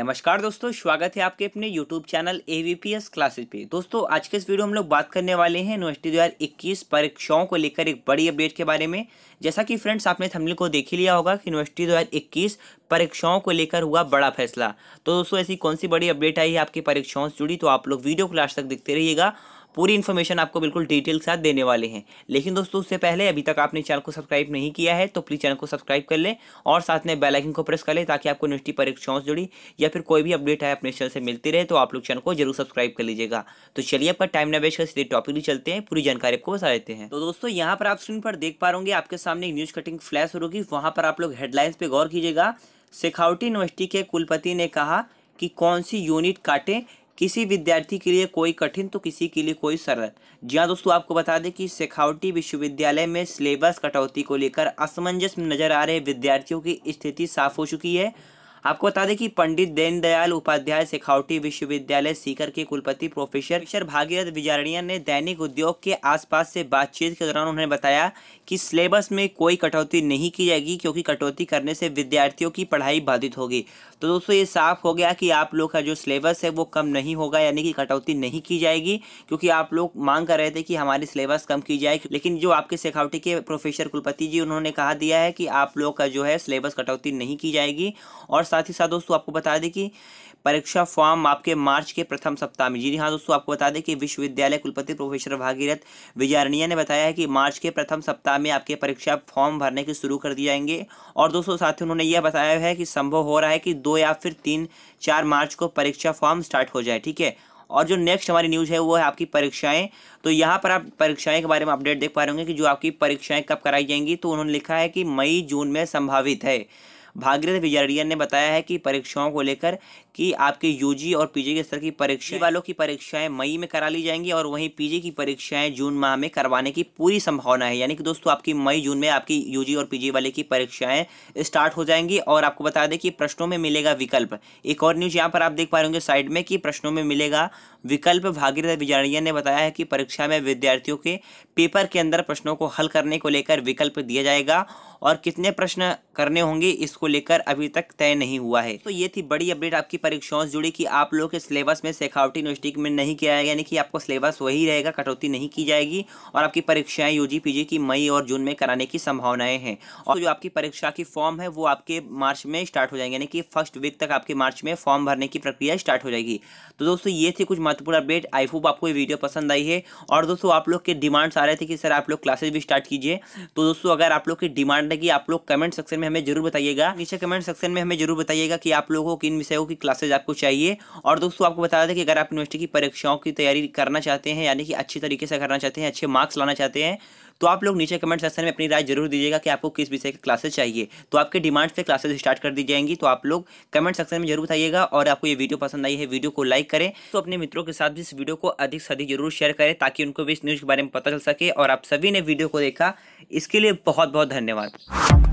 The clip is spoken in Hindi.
नमस्कार दोस्तों स्वागत है आपके अपने YouTube channel A V P S classes पे दोस्तों आज के इस वीडियो हम लोग बात करने वाले हैं यूनिवर्सिटी इक्कीस परीक्षाओं को लेकर एक बड़ी अपडेट के बारे में जैसा कि फ्रेंड्स आपने थमले को देख ही लिया होगा कि यूनिवर्सिटी इक्कीस परीक्षाओं को लेकर हुआ बड़ा फैसला तो दोस्तों ऐसी कौन सी बड़ी अपडेट आई है आपकी परीक्षाओं से जुड़ी तो आप लोग वीडियो को लास्ट तक देखते रहिएगा पूरी इन्फॉर्मेशन आपको बिल्कुल डिटेल के साथ देने वाले हैं लेकिन दोस्तों उससे पहले अभी तक आपने चैनल को सब्सक्राइब नहीं किया है तो प्लीज़ चैनल को सब्सक्राइब कर लें और साथ में बेलाइकिन को प्रेस कर लें ताकि आपको यूनिवर्सिटी परीक्षाओं से जुड़ी या फिर कोई भी अपडेट है अपने चैनल से मिलती रहे तो आप लोग चैनल को जरूर सब्सक्राइब कर लीजिएगा तो चलिए आपका टाइम ना वेस्ट कर सीधे टॉपिक भी चलते हैं पूरी जानकारी आपको बता देते हैं तो दोस्तों यहाँ पर आप स्क्रीन पर देख पा रहे आपके सामने न्यूज़ कटिंग फ्लैश हो होगी वहाँ पर आप लोग हेडलाइंस पर गौर कीजिएगा शेखावटी यूनिवर्सिटी के कुलपति ने कहा कि कौन सी यूनिट काटें किसी विद्यार्थी के लिए कोई कठिन तो किसी के लिए कोई सरल जी हाँ दोस्तों आपको बता दें कि शेखावटी विश्वविद्यालय में सिलेबस कटौती को लेकर असमंजस नजर आ रहे विद्यार्थियों की स्थिति साफ हो चुकी है आपको बता दें कि पंडित दीनदयाल उपाध्याय सेखावटी विश्वविद्यालय सीकर के कुलपति प्रोफेसर भागीरथ विजारणिया ने दैनिक उद्योग के आसपास से बातचीत के दौरान उन्होंने बताया कि सिलेबस में कोई कटौती नहीं की जाएगी क्योंकि कटौती करने से विद्यार्थियों की पढ़ाई बाधित होगी तो दोस्तों ये साफ हो गया कि आप लोग का जो सिलेबस है वो कम नहीं होगा यानी कि कटौती नहीं की जाएगी क्योंकि आप लोग मांग कर रहे थे कि हमारी सिलेबस कम की जाए लेकिन जो आपके सेखावटी के प्रोफेसर कुलपति जी उन्होंने कहा दिया है कि आप लोग का जो है सिलेबस कटौती नहीं की जाएगी और साथ ही साथ दोस्तों आपको बता दें कि परीक्षा फॉर्म आपके मार्च के प्रथम सप्ताह में जी हाँ दोस्तों आपको बता दें कि विश्वविद्यालय कुलपति प्रोफेसर भागीरथ विजारणिया ने बताया है कि मार्च के प्रथम सप्ताह में आपके परीक्षा फॉर्म भरने के शुरू कर दिए जाएंगे और दोस्तों साथ ही उन्होंने यह बताया है कि संभव हो रहा है कि दो या फिर तीन चार मार्च को परीक्षा फॉर्म स्टार्ट हो जाए ठीक है और जो नेक्स्ट हमारी न्यूज़ है वो है आपकी परीक्षाएं तो यहाँ पर आप परीक्षाएं के बारे में अपडेट देख पा रहे होंगे कि जो आपकी परीक्षाएं कब कराई जाएंगी तो उन्होंने लिखा है कि मई जून में संभावित है भागीरथ विजारिया ने बताया है कि परीक्षाओं को लेकर कि आपके यूजी और पीजी के स्तर की परीक्षा वालों की परीक्षाएं मई में करा ली जाएंगी और वहीं पीजी की परीक्षाएं जून माह में करवाने की पूरी संभावना है यानी कि दोस्तों आपकी मई जून में आपकी यूजी और पीजी वाले की परीक्षाएं स्टार्ट हो जाएंगी और आपको बता दें कि प्रश्नों में मिलेगा विकल्प एक और न्यूज यहाँ पर आप देख पा रहे होंगे साइड में कि प्रश्नों में मिलेगा विकल्प भागीरथ बिजाड़िया ने बताया है कि परीक्षा में विद्यार्थियों के पेपर के अंदर प्रश्नों को हल करने को लेकर विकल्प दिया जाएगा और कितने प्रश्न करने होंगे इसको लेकर अभी तक तय नहीं हुआ है तो ये थी बड़ी अपडेट आपकी परीक्षाओं से जुड़ी कि आप लोग के सिलेबस में सेखावटी यूनिवर्सिटी में नहीं किया जाएगा यानी कि आपको सिलेबस वही रहेगा कटौती नहीं की जाएगी और आपकी परीक्षाएं यू जी की मई और जून में कराने की संभावनाएं हैं और जो आपकी परीक्षा की फॉर्म है वो आपके मार्च में स्टार्ट हो जाएंगे यानी कि फर्स्ट वीक तक आपके मार्च में फॉर्म भरने की प्रक्रिया स्टार्ट हो जाएगी तो दोस्तों ये थी कुछ महत्वपूर्ण अपडेट आई होप आपको ये वीडियो पसंद आई है और दोस्तों आप लोग के डिमांड्स आ रहे थे कि सर आप लोग क्लासेज भी स्टार्ट कीजिए तो दोस्तों अगर आप लोग की डिमांड है कि आप लोग कमेंट सेक्शन में हमें जरूर बताइएगा नीचे कमेंट सेक्शन में हमें जरूर बताइएगा कि आप लोगों को किन विषयों की क्लासेज आपको चाहिए और दोस्तों आपको बता दें कि अगर आप यूनिवर्सिटी की परीक्षाओं की तैयारी करना चाहते हैं यानी कि अच्छी तरीके से करना चाहते हैं अच्छे मार्क्स लाना चाहते हैं तो आप लोग नीचे कमेंट सेक्शन में अपनी राय जरूर दीजिएगा कि आपको किस विषय की क्लासेस चाहिए तो आपके डिमांड पर क्लासेस स्टार्ट कर दी जाएंगी तो आप लोग कमेंट सेक्शन में जरूर बताइएगा और आपको ये वीडियो पसंद आई है वीडियो को लाइक करें तो अपने मित्रों के साथ भी इस वीडियो को अधिक से अधिक जरूर शेयर करें ताकि उनको भी इस न्यूज़ के बारे में पता चल सके और आप सभी ने वीडियो को देखा इसके लिए बहुत बहुत धन्यवाद